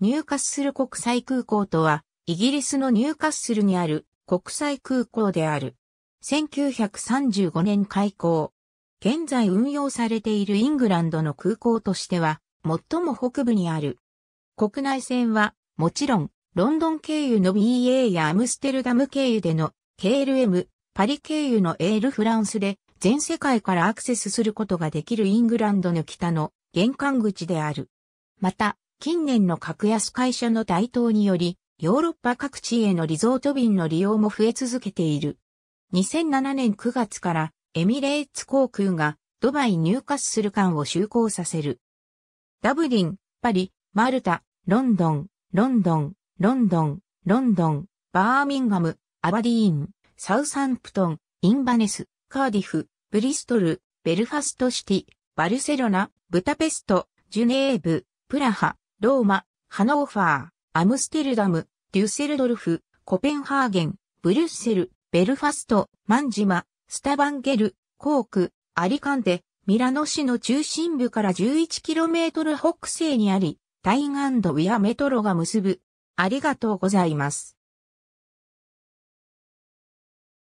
ニューカッスル国際空港とは、イギリスのニューカッスルにある国際空港である。1935年開港。現在運用されているイングランドの空港としては、最も北部にある。国内線は、もちろん、ロンドン経由の BA やアムステルダム経由での KLM、パリ経由のエールフランスで、全世界からアクセスすることができるイングランドの北の玄関口である。また、近年の格安会社の台頭により、ヨーロッパ各地へのリゾート便の利用も増え続けている。2007年9月からエミレーツ航空がドバイ入荷する間を就航させる。ダブリン、パリ、マルタ、ロンドン、ロンドン、ロンドン、ロンドン、バーミンガム、アバディーン、サウサンプトン、インバネス、カーディフ、ブリストル、ベルファストシティ、バルセロナ、ブタペスト、ジュネーブ、プラハ、ローマ、ハノーファー、アムステルダム、デュッセルドルフ、コペンハーゲン、ブリュッセル、ベルファスト、マンジマ、スタバンゲル、コーク、アリカンテ、ミラノ市の中心部から 11km 北西にあり、タイガンドウィアメトロが結ぶ。ありがとうございます。